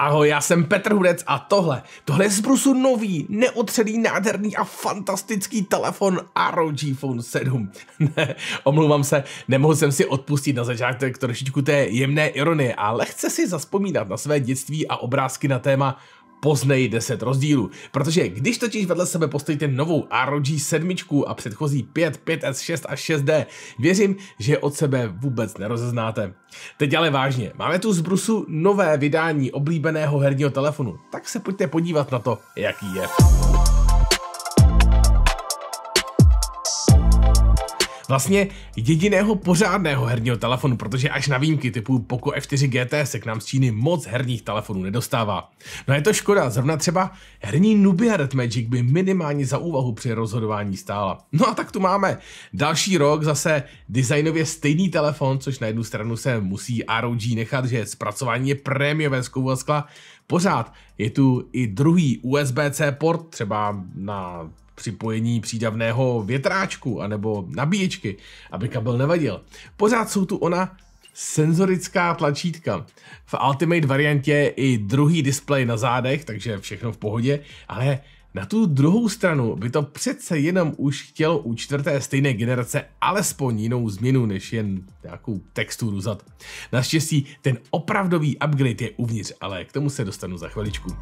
Ahoj, já jsem Petr Hudec a tohle, tohle je z Brusu nový, neotřelý, nádherný a fantastický telefon ROG Phone 7. ne, omlouvám se, nemohl jsem si odpustit na začátek trošičku té jemné ironie a lehce si zaspomínat na své dětství a obrázky na téma poznej 10 rozdílů. Protože když totiž vedle sebe postavíte novou ROG 7 a předchozí 5, 5S6 a 6D, věřím, že od sebe vůbec nerozeznáte. Teď ale vážně, máme tu z Brusu nové vydání oblíbeného herního telefonu, tak se pojďte podívat na to, jaký je. vlastně jediného pořádného herního telefonu, protože až na výjimky typu Poco F4 GT se k nám z Číny moc herních telefonů nedostává. No je to škoda, zrovna třeba herní Nubia Red Magic by minimálně za úvahu při rozhodování stála. No a tak tu máme další rok, zase designově stejný telefon, což na jednu stranu se musí ROG nechat, že zpracování je prémiové z skla, pořád je tu i druhý USB-C port, třeba na připojení přídavného větráčku anebo nabíječky, aby kabel nevadil. Pořád jsou tu ona senzorická tlačítka. V Ultimate variantě i druhý displej na zádech, takže všechno v pohodě, ale na tu druhou stranu by to přece jenom už chtělo u čtvrté stejné generace alespoň jinou změnu než jen nějakou texturu zad. Naštěstí ten opravdový upgrade je uvnitř, ale k tomu se dostanu za chviličku.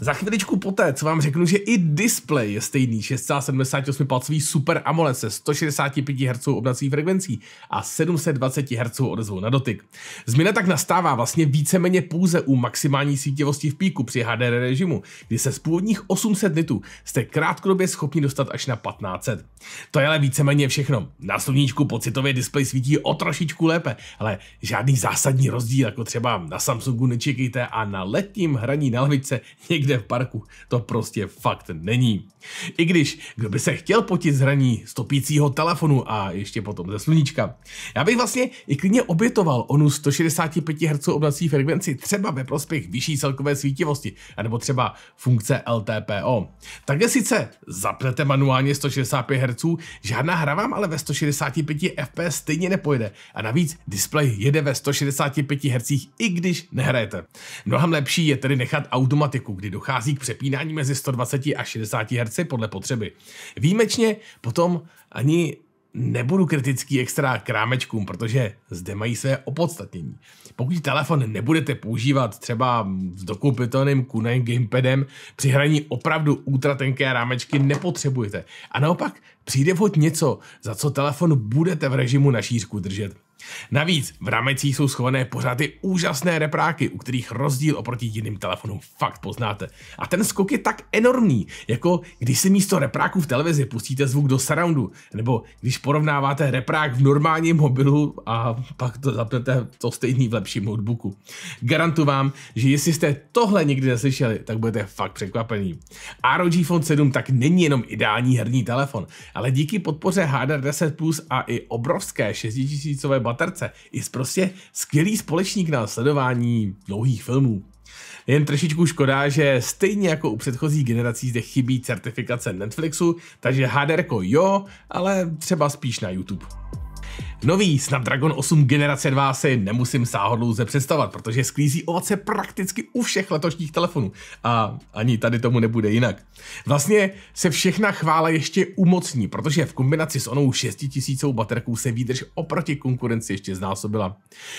Za chviličku poté, co vám řeknu, že i display je stejný, 678 palcový Super AMOLED se 165 Hz obnací frekvencí a 720 Hz odezvou na dotyk. Změna tak nastává vlastně víceméně pouze u maximální sítěvosti v píku při HDR režimu, kdy se z původních 800 nitů jste krátkodobě schopni dostat až na 1500. To je ale víceméně všechno. Na sluníčku pocitově display svítí o trošičku lépe, ale žádný zásadní rozdíl, jako třeba na Samsungu nečekejte a na letním hraní na lavičce někde v parku. To prostě fakt není. I když, kdo by se chtěl potit z hraní stopícího telefonu a ještě potom ze sluníčka. Já bych vlastně i klidně obětoval onu 165 Hz obnací frekvenci třeba ve prospěch vyšší celkové svítivosti, nebo třeba funkce LTPO. Takže sice zapnete manuálně 165 Hz, žádná hra vám ale ve 165 FPS stejně nepojede a navíc displej jede ve 165 Hz, i když nehrajete. Mnohem lepší je tedy nechat automatiku, kdy dochází k přepínání mezi 120 a 60 Hz podle potřeby. Výjimečně potom ani nebudu kritický extra k rámečkům, protože zde mají své opodstatnění. Pokud telefon nebudete používat třeba s dokupitelným Kunem gamepadem, při hraní opravdu ultratenké rámečky nepotřebujete. A naopak přijde vhod něco, za co telefon budete v režimu na šířku držet Navíc v ramecích jsou schované pořád ty úžasné repráky, u kterých rozdíl oproti jiným telefonům fakt poznáte. A ten skok je tak enormní, jako když si místo repráku v televizi pustíte zvuk do surroundu, nebo když porovnáváte reprák v normálním mobilu a pak to zapnete to stejný v lepším notebooku. Garantu vám, že jestli jste tohle nikdy neslyšeli, tak budete fakt překvapení. ROG Phone 7 tak není jenom ideální herní telefon, ale díky podpoře HDR 10 Plus a i obrovské 6000 baterce. I prostě skvělý společník na sledování dlouhých filmů. Jen trošičku škoda, že stejně jako u předchozí generací zde chybí certifikace Netflixu, takže HDR jo, ale třeba spíš na YouTube. Nový Snapdragon 8 generace 2 si nemusím sáhodlouze představovat, protože sklízí ovoce prakticky u všech letošních telefonů. A ani tady tomu nebude jinak. Vlastně se všechna chvála ještě umocní, protože v kombinaci s onou 6000 baterkou se výdrž oproti konkurenci ještě znásobila.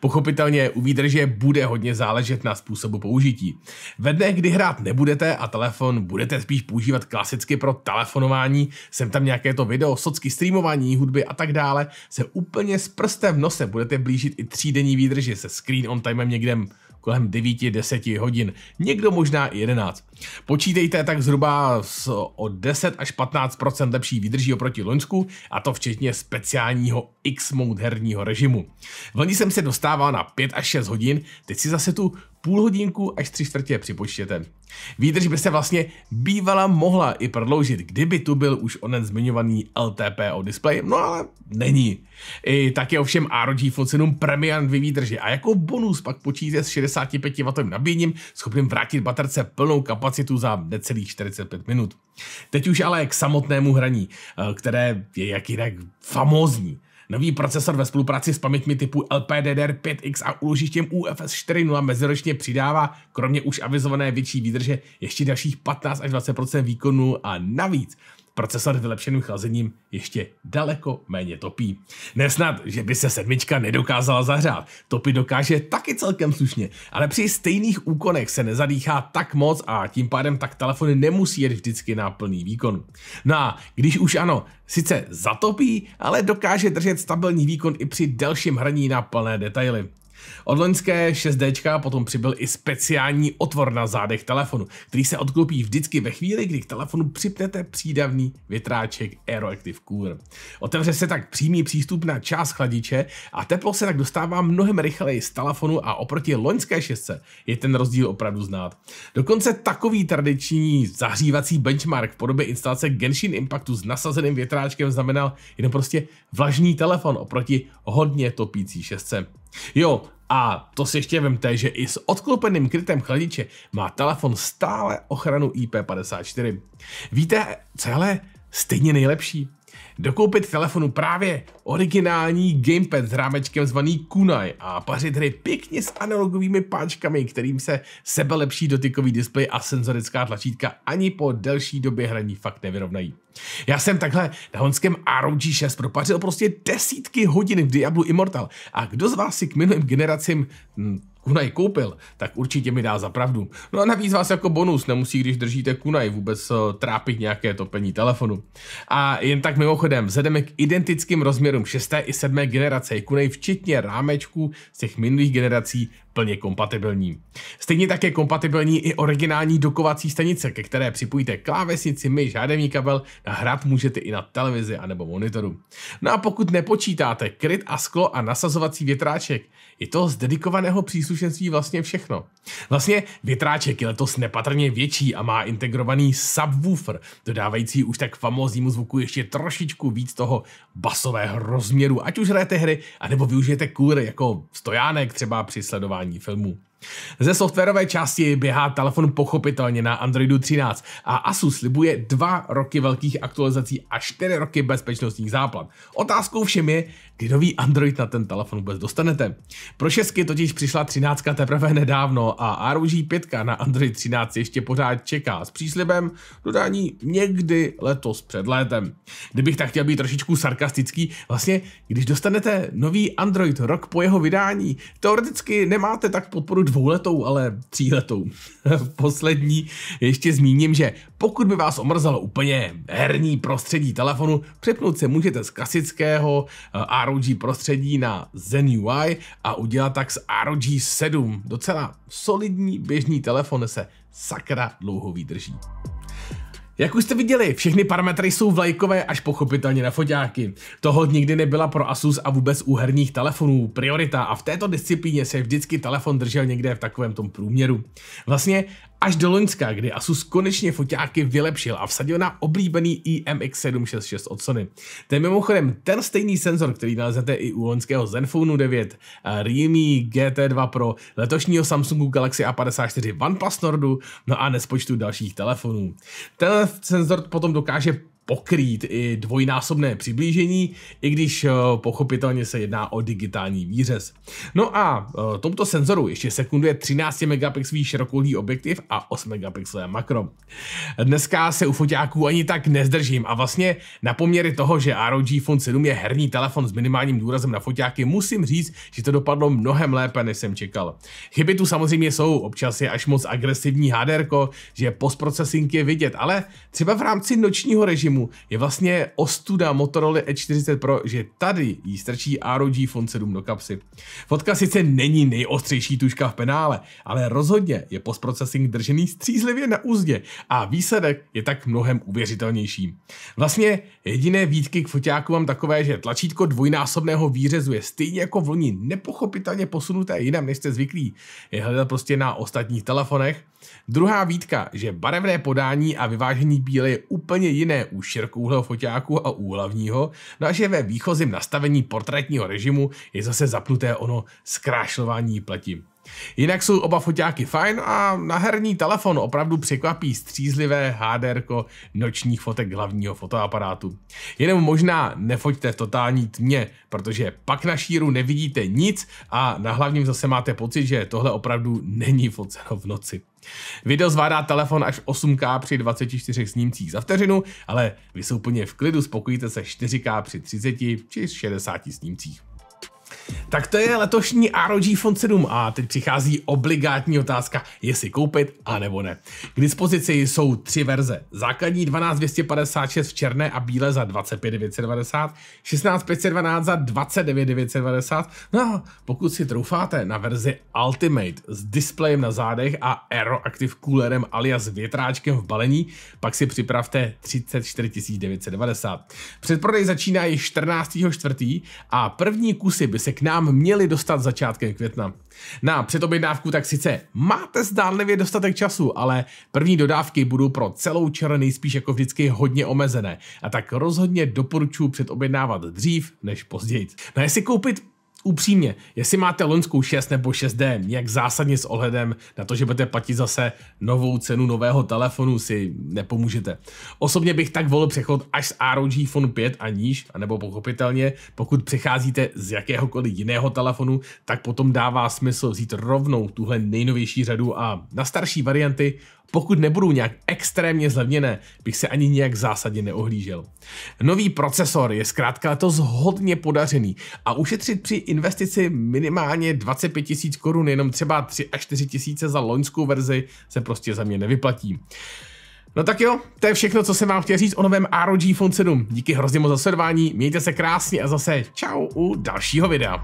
Pochopitelně u výdrže bude hodně záležet na způsobu použití. Ve dne, kdy hrát nebudete a telefon budete spíš používat klasicky pro telefonování, sem tam nějaké to video, socky streamování hudby a tak dále, se úplně úplně s prstem v nose budete blížit i třídenní výdrži se screen on timem někde kolem 9-10 hodin, někdo možná i 11. Počítejte tak zhruba s o 10 až 15 lepší výdrží oproti Loňsku, a to včetně speciálního X-mode herního režimu. V loni jsem se dostával na 5 až 6 hodin, teď si zase tu půl hodinku až tři čtvrtě připočtěte. Výdrž by se vlastně bývala mohla i prodloužit, kdyby tu byl už onen zmiňovaný LTPO display, no ale není. I tak je ovšem ROG Phone premium premiant výdrži a jako bonus pak počítá s 65W nabíjením, schopným vrátit baterce plnou kapacitu za necelých 45 minut. Teď už ale k samotnému hraní, eh, které je jak jinak famózní. Nový procesor ve spolupráci s paměťmi typu LPDDR5X a úložištěm UFS 4.0 meziročně přidává kromě už avizované větší výdrže ještě dalších 15 až 20 výkonu a navíc procesor s vylepšeným chlazením ještě daleko méně topí. Nesnad, že by se sedmička nedokázala zahřát, Topy dokáže taky celkem slušně, ale při stejných úkonech se nezadýchá tak moc a tím pádem tak telefony nemusí jet vždycky na plný výkon. No a když už ano, sice zatopí, ale dokáže držet stabilní výkon i při delším hraní na plné detaily. Od loňské 6D potom přibyl i speciální otvor na zádech telefonu, který se odklopí vždycky ve chvíli, kdy k telefonu připnete přídavný větráček Aeroactive Cooler. Otevře se tak přímý přístup na část chladiče a teplo se tak dostává mnohem rychleji z telefonu a oproti loňské šestce je ten rozdíl opravdu znát. Dokonce takový tradiční zahřívací benchmark v podobě instalace Genshin Impactu s nasazeným větráčkem znamenal jen prostě vlažný telefon oproti hodně topící šestce. Jo, a to si ještě vemte, že i s odklopeným krytem chladiče má telefon stále ochranu IP54. Víte, celé stejně nejlepší. Dokoupit telefonu právě originální gamepad s rámečkem zvaný Kunai a pařit hry pěkně s analogovými páčkami, kterým se sebe lepší dotykový displej a senzorická tlačítka ani po delší době hraní fakt nevyrovnají. Já jsem takhle na honském ROG 6 propařil prostě desítky hodin v Diablu Immortal a kdo z vás si k minulým generacím hm, Kunaj koupil, tak určitě mi dá za pravdu. No a navíc vás jako bonus nemusí, když držíte Kunaj, vůbec eh, trápit nějaké topení telefonu. A jen tak mimochodem, vzhledem k identickým rozměrům 6. i 7. generace je Kunaj včetně rámečků z těch minulých generací plně kompatibilní. Stejně tak je kompatibilní i originální dokovací stanice, ke které připojíte klávesnici, myš, HDMI kabel a hrát můžete i na televizi anebo monitoru. No a pokud nepočítáte kryt a sklo a nasazovací větráček, je to z dedikovaného příslušenství vlastně všechno. Vlastně větráček je letos nepatrně větší a má integrovaný subwoofer, dodávající už tak famóznímu zvuku ještě trošičku víc toho basového rozměru, ať už hrajete hry, anebo využijete kůr jako stojánek třeba při sledování 你分母。Ze softwarové části běhá telefon pochopitelně na Androidu 13 a Asus slibuje dva roky velkých aktualizací a čtyři roky bezpečnostních záplat. Otázkou všem je, kdy nový Android na ten telefon vůbec dostanete. Pro šestky totiž přišla 13 teprve nedávno a ROG 5 na Android 13 ještě pořád čeká s příslibem dodání někdy letos před létem. Kdybych tak chtěl být trošičku sarkastický, vlastně když dostanete nový Android rok po jeho vydání, teoreticky nemáte tak podporu dvouletou, ale tříletou. Poslední ještě zmíním, že pokud by vás omrzelo úplně herní prostředí telefonu, přepnout se můžete z klasického eh, ROG prostředí na Zen UI a udělat tak z ROG 7 docela solidní běžný telefon se sakra dlouho vydrží. Jak už jste viděli, všechny parametry jsou vlajkové až pochopitelně na foťáky. Toho nikdy nebyla pro Asus a vůbec u herních telefonů priorita a v této disciplíně se vždycky telefon držel někde v takovém tom průměru. Vlastně Až do Loňska, kdy Asus konečně foťáky vylepšil a vsadil na oblíbený IMX766 e od Sony. To je mimochodem ten stejný senzor, který naleznete i u loňského Zenfonu 9, eh, Realme GT2 Pro, letošního Samsungu Galaxy A54 OnePlus Nordu, no a nespočtu dalších telefonů. Ten senzor potom dokáže pokrýt i dvojnásobné přiblížení, i když eh, pochopitelně se jedná o digitální výřez. No a eh, tomto senzoru ještě sekunduje 13 megapixelový širokouhlý objektiv a 8 megapixelové makro. Dneska se u foťáků ani tak nezdržím a vlastně na poměry toho, že ROG Phone 7 je herní telefon s minimálním důrazem na foťáky, musím říct, že to dopadlo mnohem lépe, než jsem čekal. Chyby tu samozřejmě jsou, občas je až moc agresivní HDR, že postprocesing je vidět, ale třeba v rámci nočního režimu týmu je vlastně ostuda Motorola E40 Pro, že tady jí strčí ROG Phone 7 do kapsy. Fotka sice není nejostřejší tuška v penále, ale rozhodně je postprocesing držený střízlivě na úzdě a výsledek je tak mnohem uvěřitelnější. Vlastně jediné výtky k foťáku mám takové, že tlačítko dvojnásobného výřezu je stejně jako vlní nepochopitelně posunuté jinam, než jste zvyklí. Je hledat prostě na ostatních telefonech. Druhá výtka, že barevné podání a vyvážení bílé je úplně jiné u širokouhlého foťáku a úhlavního, no a že ve výchozím nastavení portrétního režimu je zase zapnuté ono zkrášlování pleti. Jinak jsou oba foťáky fajn a na herní telefon opravdu překvapí střízlivé HDR nočních fotek hlavního fotoaparátu. Jenom možná nefoťte v totální tmě, protože pak na šíru nevidíte nic a na hlavním zase máte pocit, že tohle opravdu není foceno v noci. Video zvládá telefon až 8K při 24 snímcích za vteřinu, ale vy se úplně v klidu spokojíte se 4K při 30 či 60 snímcích. Tak to je letošní ROG Phone 7 a teď přichází obligátní otázka, jestli koupit a nebo ne. K dispozici jsou tři verze. Základní 12256 v černé a bílé za 25990, 16512 za 29990, no a pokud si troufáte na verzi Ultimate s displejem na zádech a Aeroactive coolerem alias větráčkem v balení, pak si připravte 34990. Předprodej začíná již 14.4. a první kusy by se nám měly dostat začátkem května. Na předobjednávku tak sice máte zdánlivě dostatek času, ale první dodávky budou pro celou čer nejspíš jako vždycky hodně omezené a tak rozhodně doporučuji předobjednávat dřív než později. No jestli koupit upřímně, jestli máte loňskou 6 nebo 6D, jak zásadně s ohledem na to, že budete platit zase novou cenu nového telefonu, si nepomůžete. Osobně bych tak volil přechod až z ROG Phone 5 a níž, anebo pochopitelně, pokud přecházíte z jakéhokoliv jiného telefonu, tak potom dává smysl vzít rovnou tuhle nejnovější řadu a na starší varianty pokud nebudou nějak extrémně zlevněné, bych se ani nějak zásadně neohlížel. Nový procesor je zkrátka letos hodně podařený a ušetřit při investici minimálně 25 tisíc korun, jenom třeba 3 až 4 tisíce za loňskou verzi, se prostě za mě nevyplatí. No tak jo, to je všechno, co jsem vám chtěl říct o novém ROG Phone 7. Díky hrozně moc za sledování, mějte se krásně a zase čau u dalšího videa.